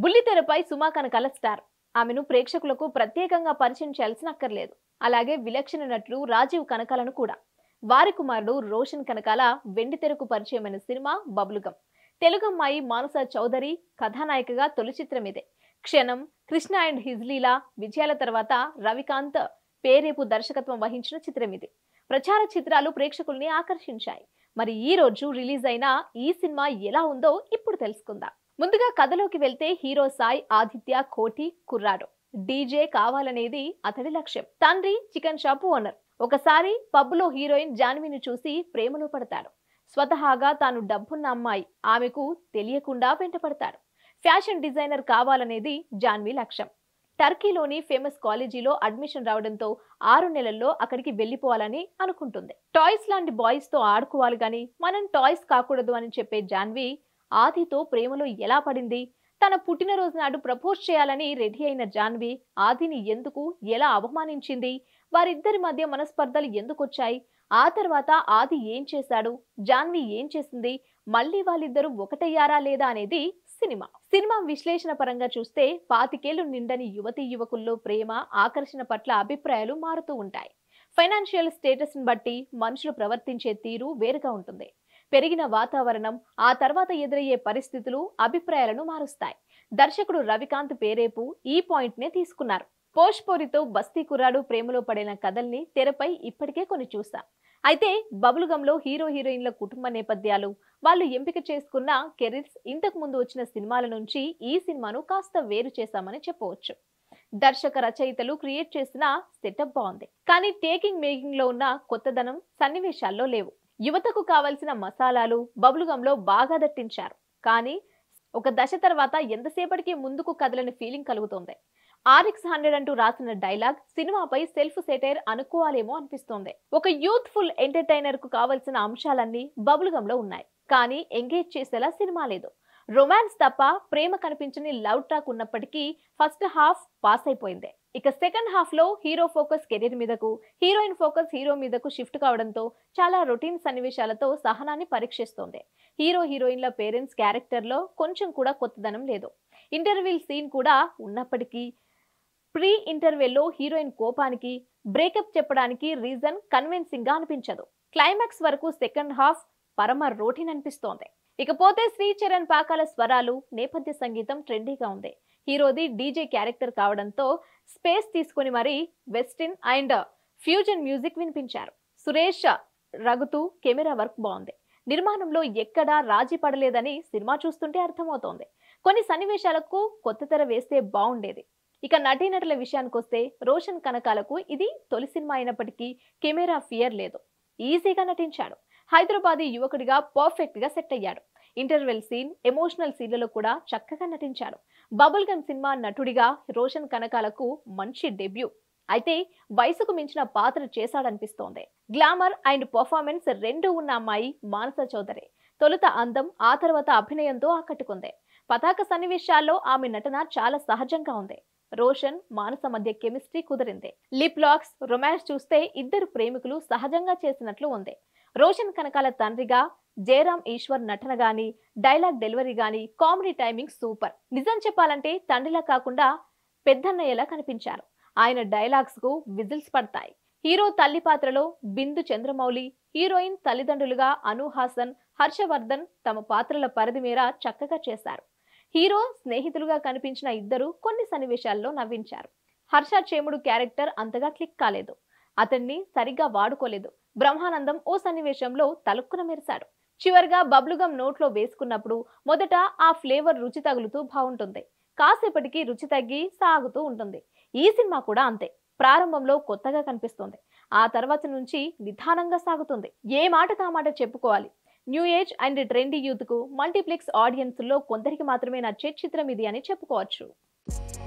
బుల్లితెరపై సుమా Kanakala star ఆమెను ప్రేక్షకులకు ప్రత్యేకంగా పరిచయం చేయాల్సిన అక్కర్లేదు అలాగే విలక్షణ నటుడు రాజీవ్ కనకాలను కూడా వారి కుమారుడు రోషన్ కనకాల వెండితెరకు పరిచయమైన సినిమా బబులుగం తెలుగమ్మాయి మానస చౌదరి కథానాయికగా తొలి చిత్రం ఇదే క్షణం కృష్ణ అండ్ హిజ్లీల విజయాల తర్వాత రవికాంత్ పేరేపు దర్శకత్వం వహించిన చిత్రం ఇది ప్రచార చిత్రాలు ప్రేక్షకుల్ని ఆకర్షించాయి మరి ఈ రోజు రిలీజ్ అయిన ఈ సినిమా ఎలా ఉందో ఇప్పుడు తెలుసుకుందాం ముందుగా కథలోకి వెళ్తే హీరో సాయి ఆదిత్య కోటి కుర్రాడు డీజే కావాలనేది అతడి లక్ష్యం తండ్రి చికెన్ షాపు ఓనర్ ఒకసారి పబ్లో హీరోయిన్ జాన్విని చూసి ప్రేమలో పడతాడు స్వతహాగా తాను డబ్బున్న అమ్మాయి ఆమెకు తెలియకుండా వెంటపడతాడు ఫ్యాషన్ డిజైనర్ కావాలనేది జాన్వి లక్ష్యం టర్కీలోని ఫేమస్ కాలేజీలో అడ్మిషన్ రావడంతో ఆరు నెలల్లో అక్కడికి వెళ్ళిపోవాలని అనుకుంటుంది టాయ్స్ లాంటి బాయ్స్తో ఆడుకోవాలి కానీ మనం టాయ్స్ కాకూడదు అని చెప్పే జాన్వి ఆదితో ప్రేమలో ఎలా పడింది తన పుట్టినరోజు నాడు ప్రపోజ్ చేయాలని రెడీ అయిన జాన్వి ఆదిని ఎందుకు ఎలా అవమానించింది వారిద్దరి మధ్య మనస్పర్ధలు ఎందుకొచ్చాయి ఆ తర్వాత ఆది ఏం చేశాడు జాన్వి ఏం చేసింది మళ్ళీ వాళ్ళిద్దరూ ఒకటయ్యారా లేదా అనేది సినిమా సినిమా విశ్లేషణ పరంగా చూస్తే పాతికేళ్లు నిండని యువతి యువకుల్లో ప్రేమ ఆకర్షణ పట్ల అభిప్రాయాలు మారుతూ ఉంటాయి ఫైనాన్షియల్ స్టేటస్ని బట్టి మనుషులు ప్రవర్తించే తీరు వేరుగా ఉంటుంది పెరిగిన వాతావరణం ఆ తర్వాత ఎదురయ్యే పరిస్థితులు అభిప్రాయాలను మారుస్తాయి దర్శకుడు రవికాంత్ పేరేపు ఈ పాయింట్నే తీసుకున్నారు పోష్పోరితో బస్తీ కుర్రాడు ప్రేమలో పడిన కథల్ని తెరపై ఇప్పటికే కొన్ని చూశాం అయితే బబుల్గంలో హీరో హీరోయిన్ల కుటుంబ నేపథ్యాలు వాళ్ళు ఎంపిక చేసుకున్న కెరీర్స్ ఇంతకు ముందు వచ్చిన సినిమాల నుంచి ఈ సినిమాను కాస్త వేరు చేశామని చెప్పవచ్చు దర్శక రచయితలు క్రియేట్ చేసిన సెటప్ బాగుంది కానీ టేకింగ్ మేకింగ్ లో ఉన్న కొత్తదనం సన్నివేశాల్లో లేవు యువతకు కావలసిన మసాలాలు బబులుగంలో బాగా దట్టించారు కానీ ఒక దశ తర్వాత ఎంతసేపటికి ముందుకు కదలని ఫీలింగ్ కలుగుతోంది ఆర్ఎక్స్ హండ్రెడ్ అంటూ రాసిన డైలాగ్ సినిమాపై సెల్ఫ్ సెటైర్ అనుకోవాలేమో అనిపిస్తోంది ఒక యూత్ఫుల్ ఎంటర్టైనర్ కు కావలసిన అంశాలన్నీ బబులుగంలో ఉన్నాయి కానీ ఎంగేజ్ చేసేలా సినిమా లేదు రొమాన్స్ తప్ప ప్రేమ కనిపించని లవ్ ట్రాక్ ఉన్నప్పటికీ ఫస్ట్ హాఫ్ పాస్ అయిపోయింది ఇక సెకండ్ హాఫ్లో హీరో ఫోకస్ కెరీర్ మీదకు హీరోయిన్ ఫోకస్ హీరో మీదకు షిఫ్ట్ కావడంతో చాలా రొటీన్ సన్నివేశాలతో సహనాన్ని పరీక్షిస్తోంది హీరో హీరోయిన్ల పేరెంట్స్ క్యారెక్టర్లో కొంచెం కూడా కొత్తదనం లేదు ఇంటర్వెల్ సీన్ కూడా ఉన్నప్పటికీ ప్రీ ఇంటర్వెల్లో హీరోయిన్ కోపానికి బ్రేకప్ చెప్పడానికి రీజన్ గా అనిపించదు క్లైమాక్స్ వరకు సెకండ్ హాఫ్ పరమ రోటీన్ అనిపిస్తోంది ఇకపోతే శ్రీ చరణ్ పాకాల స్వరాలు నేపథ్య సంగీతం ట్రెండీగా ఉంది హీరోది డీజే క్యారెక్టర్ కావడంతో స్పేస్ తీసుకుని మరీ వెస్టిన్ అండ్ ఫ్యూజన్ మ్యూజిక్ వినిపించారు సురేష్ రగుతూ కెమెరా వర్క్ బాగుంది నిర్మాణంలో ఎక్కడా రాజీ పడలేదని సినిమా చూస్తుంటే అర్థమవుతోంది కొన్ని సన్నివేశాలకు కొత్త తెర వేస్తే బాగుండేది ఇక నటీనటుల విషయానికొస్తే రోషన్ కనకాలకు ఇది తొలి సినిమా అయినప్పటికీ కెమెరా ఫియర్ లేదు ఈజీగా నటించాడు హైదరాబాదీ యువకుడిగా పర్ఫెక్ట్ గా సెట్ అయ్యాడు ఇంటర్వెల్ సీన్ ఎమోషనల్ సీన్లలో కూడా చక్కగా నటించాడు బబుల్ గన్ సినిమా నటుడిగా రోషన్ కనకాలకు మంచి డెబ్యూ అయితే వయసుకు మించిన పాత్ర చేశాడనిపిస్తోంది గ్లామర్ అండ్ పర్ఫార్మెన్స్ రెండూ ఉన్న అమ్మాయి మానస చౌదరి తొలుత అందం ఆ తర్వాత అభినయంతో ఆకట్టుకుంది పతాక సన్నివేశాల్లో ఆమె నటన చాలా సహజంగా ఉంది రోషన్ మానస మధ్య కెమిస్ట్రీ కుదిరింది లిప్ లాక్స్ రొమాన్స్ చూస్తే ఇద్దరు ప్రేమికులు సహజంగా చేసినట్లు ఉంది రోషన్ కనకాల తండ్రిగా జయరామ్ ఈశ్వర్ నటన గాని డైలాగ్ డెలివరీ గాని కామెడీ టైమింగ్ సూపర్ నిజం చెప్పాలంటే తండ్రిలా కాకుండా పెద్దన్నయ్యలా కనిపించారు ఆయన డైలాగ్స్ కు విజిల్స్ పడతాయి హీరో తల్లి పాత్రలో బిందు చంద్రమౌళి హీరోయిన్ తల్లిదండ్రులుగా అనుహాసన్ హర్షవర్ధన్ తమ పాత్రల పరిధి మేర చక్కగా చేశారు హీరో స్నేహితులుగా కనిపించిన ఇద్దరు కొన్ని సన్నివేశాల్లో నవ్వించారు హర్ష చేముడు క్యారెక్టర్ అంతగా క్లిక్ కాలేదు అతన్ని సరిగ్గా వాడుకోలేదు బ్రహ్మానందం ఓ సన్నివేశంలో తలుక్కున మెరిశాడు చివరిగా బబ్లుగం నోట్లో వేసుకున్నప్పుడు మొదట ఆ ఫ్లేవర్ రుచి తగులుతూ బాగుంటుంది కాసేపటికి రుచి తగ్గి సాగుతూ ఉంటుంది ఈ సినిమా కూడా అంతే ప్రారంభంలో కొత్తగా కనిపిస్తుంది ఆ తర్వాత నుంచి నిదానంగా సాగుతుంది ఏ మాట మాట చెప్పుకోవాలి న్యూ ఏజ్ అండ్ ట్రెండీ యూత్కు మల్టీప్లెక్స్ లో కొందరికి మాత్రమే నచ్చే చిత్రం ఇది అని చెప్పుకోవచ్చు